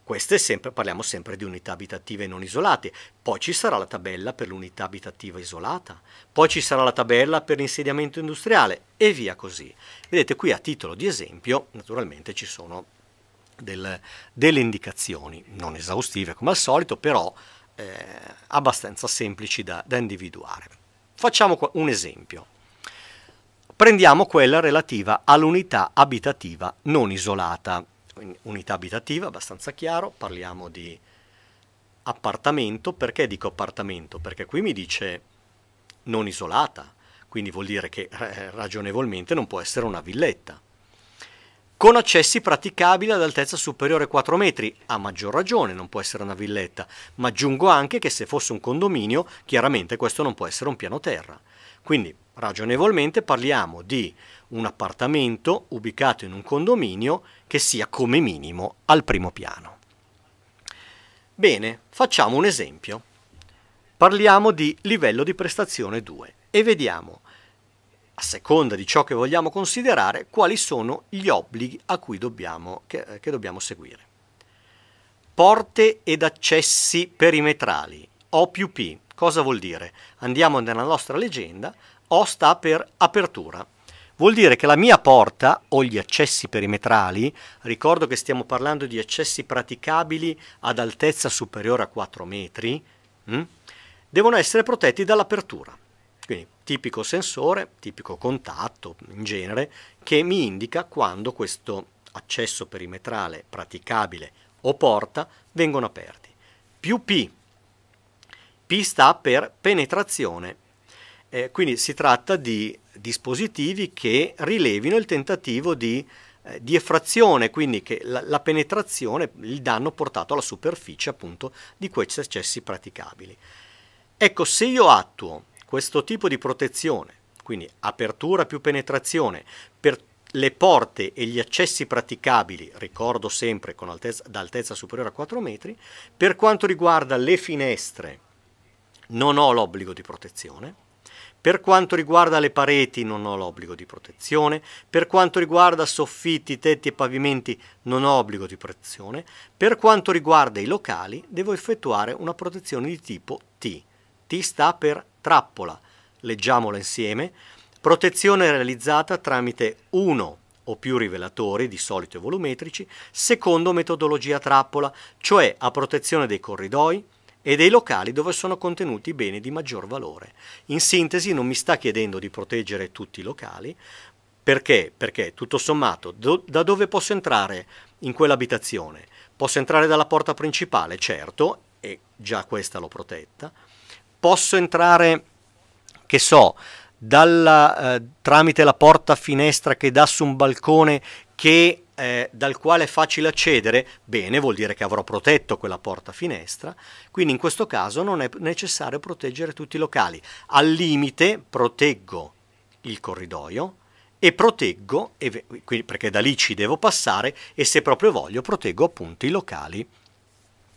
Queste sempre, parliamo sempre di unità abitative non isolate, poi ci sarà la tabella per l'unità abitativa isolata, poi ci sarà la tabella per l'insediamento industriale e via così. Vedete qui a titolo di esempio naturalmente ci sono del, delle indicazioni, non esaustive come al solito, però eh, abbastanza semplici da, da individuare. Facciamo un esempio prendiamo quella relativa all'unità abitativa non isolata unità abitativa, abbastanza chiaro, parliamo di appartamento, perché dico appartamento? Perché qui mi dice non isolata, quindi vuol dire che eh, ragionevolmente non può essere una villetta. Con accessi praticabili ad altezza superiore a 4 metri, a maggior ragione non può essere una villetta, ma aggiungo anche che se fosse un condominio, chiaramente questo non può essere un piano terra. Quindi Ragionevolmente parliamo di un appartamento ubicato in un condominio che sia come minimo al primo piano. Bene, facciamo un esempio. Parliamo di livello di prestazione 2 e vediamo, a seconda di ciò che vogliamo considerare, quali sono gli obblighi a cui dobbiamo, che, che dobbiamo seguire. Porte ed accessi perimetrali, O più P, cosa vuol dire? Andiamo nella nostra leggenda o sta per apertura. Vuol dire che la mia porta o gli accessi perimetrali, ricordo che stiamo parlando di accessi praticabili ad altezza superiore a 4 metri, mh, mm, devono essere protetti dall'apertura. Quindi tipico sensore, tipico contatto in genere, che mi indica quando questo accesso perimetrale praticabile o porta vengono aperti. Più P. P sta per penetrazione eh, quindi si tratta di dispositivi che rilevino il tentativo di, eh, di effrazione, quindi che la, la, penetrazione, il danno portato alla superficie appunto di questi accessi praticabili. Ecco, se io attuo questo tipo di protezione, quindi apertura più penetrazione, per le porte e gli accessi praticabili, ricordo sempre con altezza, da altezza superiore a 4 metri, per quanto riguarda le finestre non ho l'obbligo di protezione, per quanto riguarda le pareti non ho l'obbligo di protezione, per quanto riguarda soffitti, tetti e pavimenti non ho obbligo di protezione, per quanto riguarda i locali devo effettuare una protezione di tipo T. T sta per trappola, leggiamola insieme, protezione realizzata tramite uno o più rivelatori, di solito volumetrici, secondo metodologia trappola, cioè a protezione dei corridoi, e dei locali dove sono contenuti beni di maggior valore. In sintesi non mi sta chiedendo di proteggere tutti i locali, perché? Perché tutto sommato do, da dove posso entrare in quell'abitazione? Posso entrare dalla porta principale, certo, e già questa l'ho protetta. Posso entrare, che so, dalla, eh, tramite la porta finestra che dà su un balcone che eh, dal quale è facile accedere, bene, vuol dire che avrò protetto quella porta finestra, quindi in questo caso non è necessario proteggere tutti i locali. Al limite proteggo il corridoio e proteggo, e, perché da lì ci devo passare, e se proprio voglio proteggo appunto i locali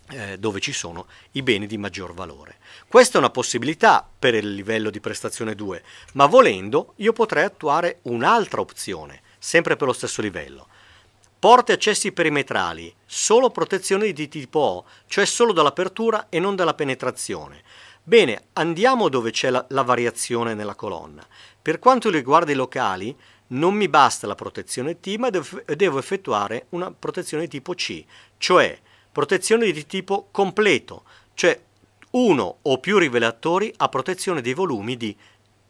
eh, dove ci sono i beni di maggior valore. Questa è una possibilità per il livello di prestazione 2, ma volendo io potrei attuare un'altra opzione, sempre per lo stesso livello. Porte e accessi perimetrali, solo protezione di tipo O, cioè solo dall'apertura e non dalla penetrazione. Bene, andiamo dove c'è la, la variazione nella colonna. Per quanto riguarda i locali, non mi basta la protezione T, ma devo effettuare una protezione di tipo C, cioè protezione di tipo completo, cioè uno o più rivelatori a protezione dei volumi di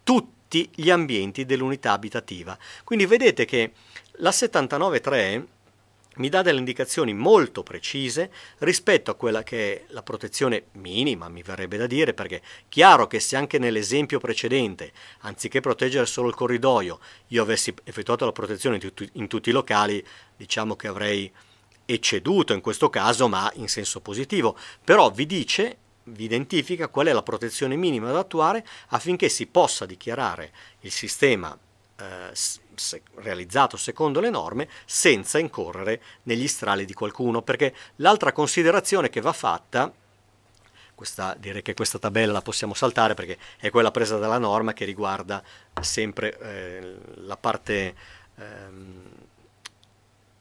tutti gli ambienti dell'unità abitativa. Quindi vedete che la 793 mi dà delle indicazioni molto precise rispetto a quella che è la protezione minima, mi verrebbe da dire, perché è chiaro che se anche nell'esempio precedente, anziché proteggere solo il corridoio, io avessi effettuato la protezione in, tut in tutti i locali, diciamo che avrei ecceduto in questo caso, ma in senso positivo. Però vi dice, vi identifica qual è la protezione minima da attuare affinché si possa dichiarare il sistema eh, realizzato secondo le norme senza incorrere negli strali di qualcuno, perché l'altra considerazione che va fatta questa, direi che questa tabella la possiamo saltare perché è quella presa dalla norma che riguarda sempre eh, la parte ehm,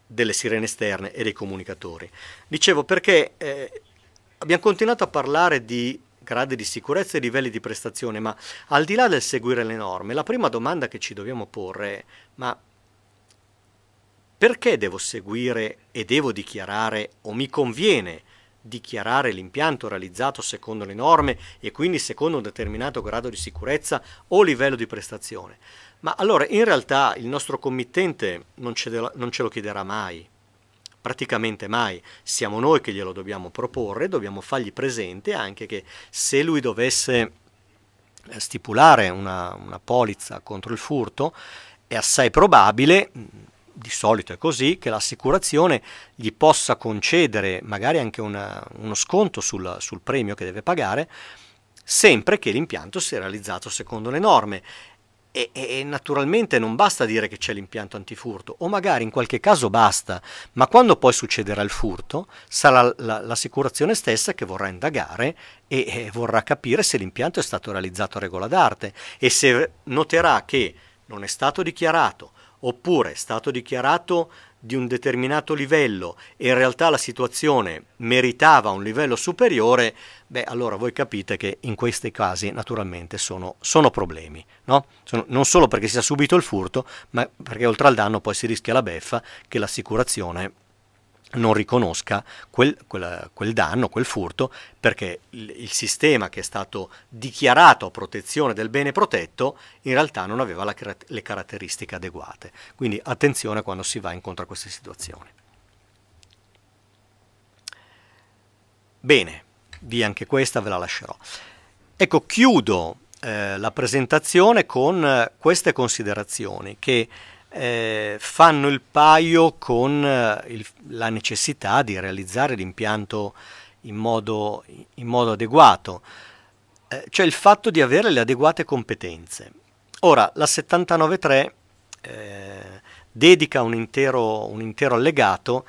delle sirene esterne e dei comunicatori. Dicevo perché eh, abbiamo continuato a parlare di gradi di sicurezza e livelli di prestazione, ma al di là del seguire le norme, la prima domanda che ci dobbiamo porre è ma perché devo seguire e devo dichiarare o mi conviene dichiarare l'impianto realizzato secondo le norme e quindi secondo un determinato grado di sicurezza o livello di prestazione? Ma allora in realtà il nostro committente non ce, non ce lo chiederà mai praticamente mai, siamo noi che glielo dobbiamo proporre, dobbiamo fargli presente anche che se lui dovesse eh, stipulare una, una polizza contro il furto, è assai probabile, di solito è così, che l'assicurazione gli possa concedere magari anche una, uno sconto sul, sul premio che deve pagare, sempre che l'impianto sia realizzato secondo le norme e, e, naturalmente non basta dire che c'è l'impianto antifurto, o magari in qualche caso basta, ma quando poi succederà il furto sarà l'assicurazione stessa che vorrà indagare e, e vorrà capire se l'impianto è stato realizzato a regola d'arte e se noterà che non è stato dichiarato oppure è stato dichiarato di un determinato livello e in realtà la situazione meritava un livello superiore, beh allora voi capite che in questi casi naturalmente sono, sono problemi, no? sono, non solo perché si ha subito il furto, ma perché oltre al danno poi si rischia la beffa che l'assicurazione non riconosca quel, quel, quel, danno, quel furto, perché il, il, sistema che è stato dichiarato a protezione del bene protetto in realtà non aveva la, le caratteristiche adeguate. Quindi attenzione quando si va incontro a queste situazioni. Bene, via anche questa ve la lascerò. Ecco, chiudo eh, la presentazione con eh, queste considerazioni che eh, fanno il paio con eh, il, la necessità di realizzare l'impianto in modo, in modo adeguato, eh, cioè il fatto di avere le adeguate competenze. Ora, la 793 eh, dedica un intero, un intero, allegato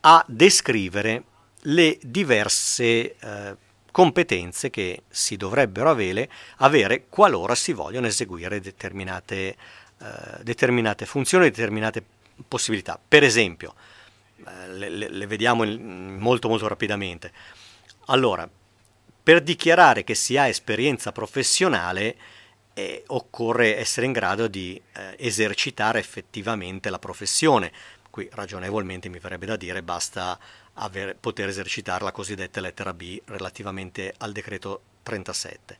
a descrivere le diverse eh, competenze che si dovrebbero avere, avere qualora si vogliono eseguire determinate attività eh, determinate funzioni, determinate possibilità. Per esempio, eh, le, le, vediamo in, molto molto rapidamente. Allora, per dichiarare che si ha esperienza professionale eh, occorre essere in grado di eh, esercitare effettivamente la professione. Qui ragionevolmente mi verrebbe da dire basta aver, poter esercitare la cosiddetta lettera B relativamente al decreto 37.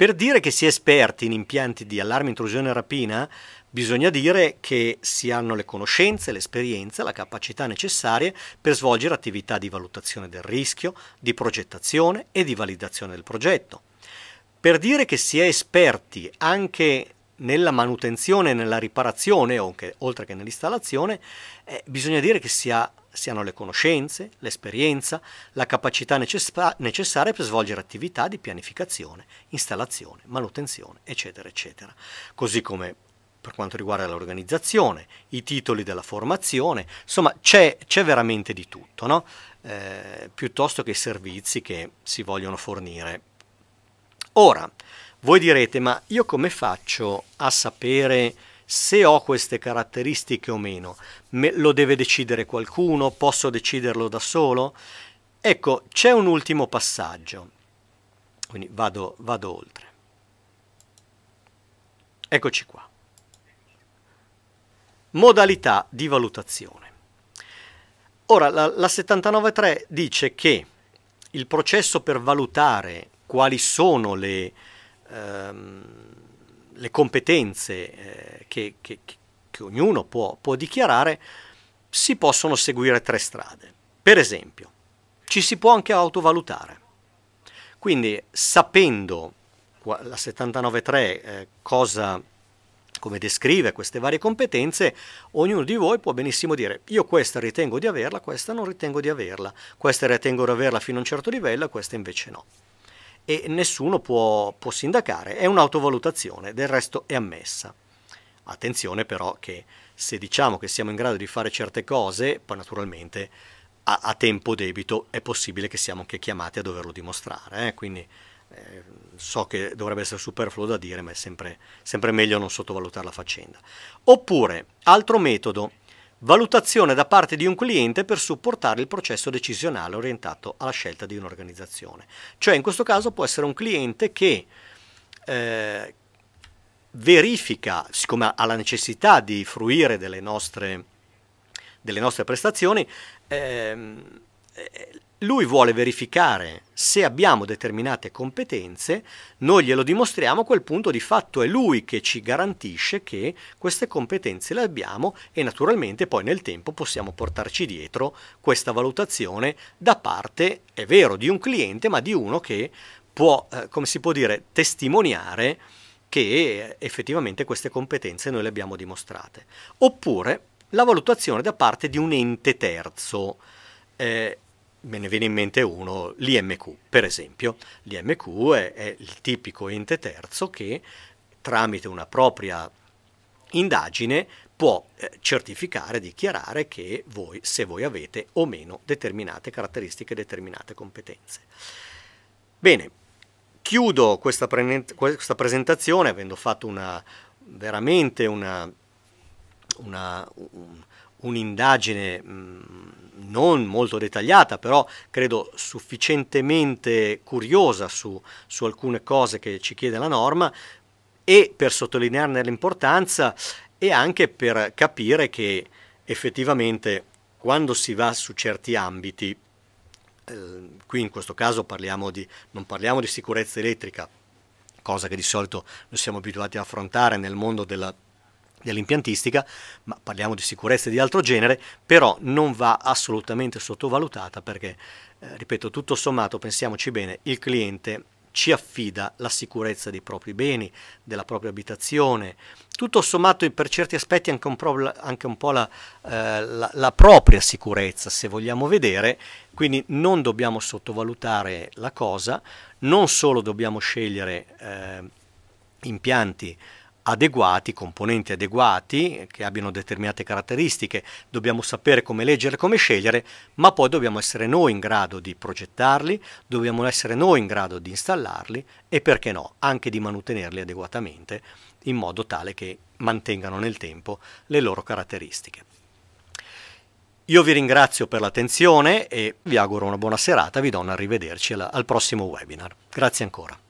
Per dire che si è esperti in impianti di allarme, intrusione e rapina, bisogna dire che si hanno le conoscenze, l'esperienza, la capacità necessarie per svolgere attività di valutazione del rischio, di progettazione e di validazione del progetto. Per dire che si è esperti anche nella manutenzione, nella riparazione, oltre che nell'installazione, eh, bisogna dire che si ha siano le conoscenze, l'esperienza, la capacità necessa- necessaria per svolgere attività di pianificazione, installazione, manutenzione, eccetera, eccetera. Così come per quanto riguarda l'organizzazione, i titoli della formazione, insomma c'è, c'è veramente di tutto, no? eh, piuttosto che i servizi che si vogliono fornire. Ora, voi direte, ma io come faccio a sapere se ho queste caratteristiche o meno. Me lo deve decidere qualcuno? Posso deciderlo da solo? Ecco, c'è un ultimo passaggio, quindi vado, vado oltre. Eccoci qua. Modalità di valutazione. Ora, la, la 79.3 dice che il processo per valutare quali sono le... Ehm, le competenze eh, che, che, che, ognuno può, può dichiarare, si possono seguire tre strade. Per esempio, ci si può anche autovalutare. Quindi sapendo la 79.3 eh, cosa come descrive queste varie competenze, ognuno di voi può benissimo dire io questa ritengo di averla, questa non ritengo di averla, questa ritengo di averla fino a un certo livello e questa invece no e nessuno può, può sindacare, è un'autovalutazione, del resto è ammessa. Attenzione però che se diciamo che siamo in grado di fare certe cose, poi naturalmente a, a tempo debito è possibile che siamo anche chiamati a doverlo dimostrare, eh? quindi eh, so che dovrebbe essere superfluo da dire, ma è sempre, sempre meglio non sottovalutare la faccenda. Oppure, altro metodo, valutazione da parte di un cliente per supportare il processo decisionale orientato alla scelta di un'organizzazione. Cioè in questo caso può essere un cliente che eh, verifica, siccome ha la necessità di fruire delle nostre, delle nostre prestazioni, ehm, eh, lui vuole verificare se abbiamo determinate competenze, noi glielo dimostriamo a quel punto di fatto è lui che ci garantisce che queste competenze le abbiamo e naturalmente poi nel tempo possiamo portarci dietro questa valutazione da parte, è vero, di un cliente, ma di uno che può, eh, come si può dire, testimoniare che effettivamente queste competenze noi le abbiamo dimostrate. Oppure la valutazione da parte di un ente terzo. Eh, me ne viene in mente uno, l'IMQ per esempio. L'IMQ è, è il tipico ente terzo che tramite una propria indagine può eh, certificare, dichiarare che voi, se voi avete o meno determinate caratteristiche, determinate competenze. Bene, chiudo questa, pre- questa presentazione avendo fatto una, veramente una, una un, un'indagine mm, non molto dettagliata, però credo sufficientemente curiosa su, su alcune cose che ci chiede la norma e per sottolinearne l'importanza e anche per capire che effettivamente quando si va su certi ambiti, eh, qui in questo caso parliamo di, non parliamo di sicurezza elettrica, cosa che di solito noi siamo abituati a affrontare nel mondo della dell'impiantistica, ma parliamo di sicurezza di altro genere, però non va assolutamente sottovalutata perché, eh, ripeto, tutto sommato, pensiamoci bene, il cliente ci affida la sicurezza dei propri beni, della propria abitazione, tutto sommato per certi aspetti anche un, pro, anche un po' la, eh, la, la propria sicurezza, se vogliamo vedere, quindi non dobbiamo sottovalutare la cosa, non solo dobbiamo scegliere eh, impianti adeguati, componenti adeguati che abbiano determinate caratteristiche, dobbiamo sapere come leggere, come scegliere, ma poi dobbiamo essere noi in grado di progettarli, dobbiamo essere noi in grado di installarli e perché no, anche di mantenerli adeguatamente in modo tale che mantengano nel tempo le loro caratteristiche. Io vi ringrazio per l'attenzione e vi auguro una buona serata, vi do un arrivederci al, al prossimo webinar. Grazie ancora.